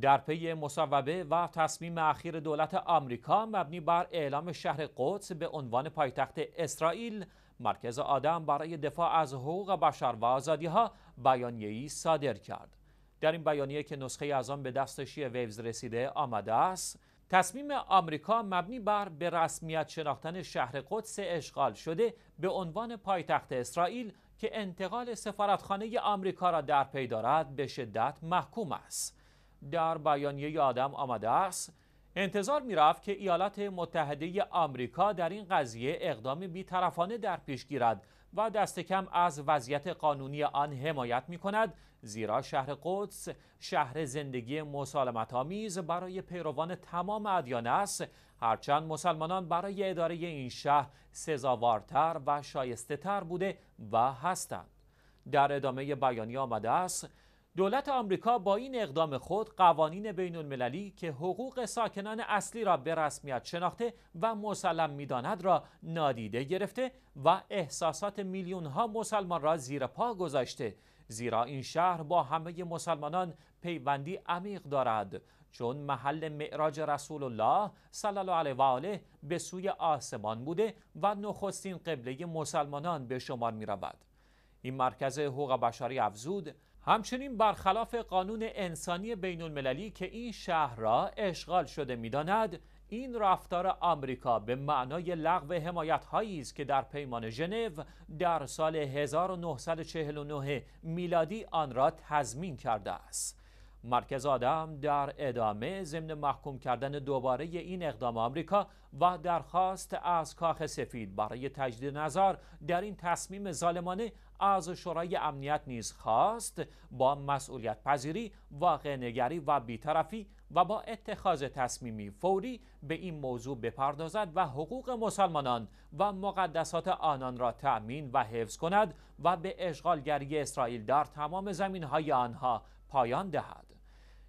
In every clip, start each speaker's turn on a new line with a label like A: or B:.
A: در پی مصوبه و تصمیم اخیر دولت آمریکا مبنی بر اعلام شهر قدس به عنوان پایتخت اسرائیل مرکز آدم برای دفاع از حقوق بشر و آزادی ها بیانیه‌ای صادر کرد در این بیانیه که نسخه از آن به دست شی ویوز رسیده آمده است تصمیم آمریکا مبنی بر به رسمیت شناختن شهر قدس اشغال شده به عنوان پایتخت اسرائیل که انتقال سفارتخانه آمریکا را در پی دارد به شدت محکوم است در بیانیه آدم آمده است انتظار میرفت که ایالات متحده آمریکا در این قضیه اقدام بیطرفانه در پیش گیرد و دست کم از وضعیت قانونی آن حمایت می کند زیرا شهر قدس شهر زندگی مسالمت آمیز برای پیروان تمام ادیان است هرچند مسلمانان برای اداره این شهر سزاوارتر و شایسته تر بوده و هستند در ادامه بیانیه آمده است دولت آمریکا با این اقدام خود قوانین بین المللی که حقوق ساکنان اصلی را به رسمیت شناخته و مسلم میداند را نادیده گرفته و احساسات میلیون ها مسلمان را زیر پا گذاشته زیرا این شهر با همه مسلمانان پیوندی عمیق دارد چون محل معراج رسول الله صلی الله علیه و آله به سوی آسمان بوده و نخستین قبله مسلمانان به شمار می این مرکز حقوق بشری افزود همچنین برخلاف قانون انسانی بین المللی که این شهر را اشغال شده میداند این رفتار آمریکا به معنای لغو حمایت هایی است که در پیمان ژنو در سال 1949 میلادی آن را تضمین کرده است مرکز آدم در ادامه ضمن محکوم کردن دوباره این اقدام آمریکا و درخواست از کاخ سفید برای تجدید نظر در این تصمیم ظالمانه از شورای امنیت نیز خواست با مسئولیت پذیری واقع نگری و بیطرفی و با اتخاذ تصمیمی فوری به این موضوع بپردازد و حقوق مسلمانان و مقدسات آنان را تأمین و حفظ کند و به اشغالگری اسرائیل در تمام های آنها پایان دهد.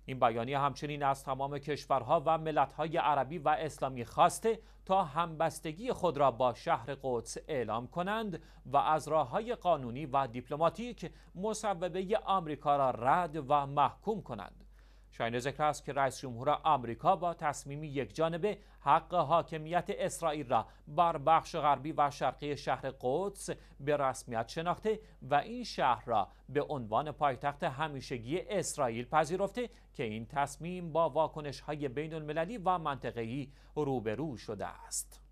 A: این بیانیه همچنین از تمام کشورها و ملتهای عربی و اسلامی خواسته تا همبستگی خود را با شهر قدس اعلام کنند و از راه های قانونی و دیپلماتیک مصوبه آمریکا را رد و محکوم کنند. شاین ذکر است که رئیس جمهور آمریکا با تصمیمی یک جانبه حق حاکمیت اسرائیل را بر بخش غربی و شرقی شهر قدس به رسمیت شناخته و این شهر را به عنوان پایتخت همیشگی اسرائیل پذیرفته که این تصمیم با واکنش های بین المللی و منطقه‌ای روبرو شده است.